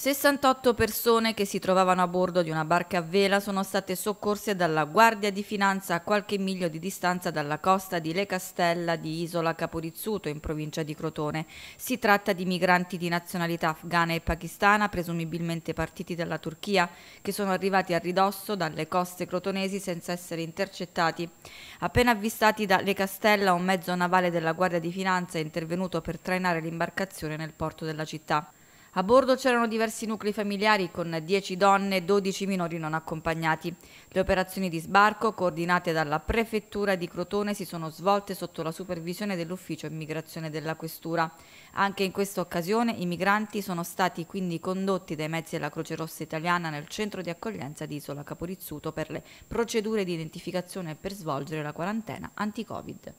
68 persone che si trovavano a bordo di una barca a vela sono state soccorse dalla Guardia di Finanza a qualche miglio di distanza dalla costa di Le Castella di Isola Caporizzuto in provincia di Crotone. Si tratta di migranti di nazionalità afghana e pakistana, presumibilmente partiti dalla Turchia, che sono arrivati a ridosso dalle coste crotonesi senza essere intercettati. Appena avvistati da Le Castella, un mezzo navale della Guardia di Finanza è intervenuto per trainare l'imbarcazione nel porto della città. A bordo c'erano diversi nuclei familiari con 10 donne e 12 minori non accompagnati. Le operazioni di sbarco, coordinate dalla prefettura di Crotone, si sono svolte sotto la supervisione dell'ufficio immigrazione della questura. Anche in questa occasione i migranti sono stati quindi condotti dai mezzi della Croce Rossa Italiana nel centro di accoglienza di Isola Caporizzuto per le procedure di identificazione e per svolgere la quarantena anti-Covid.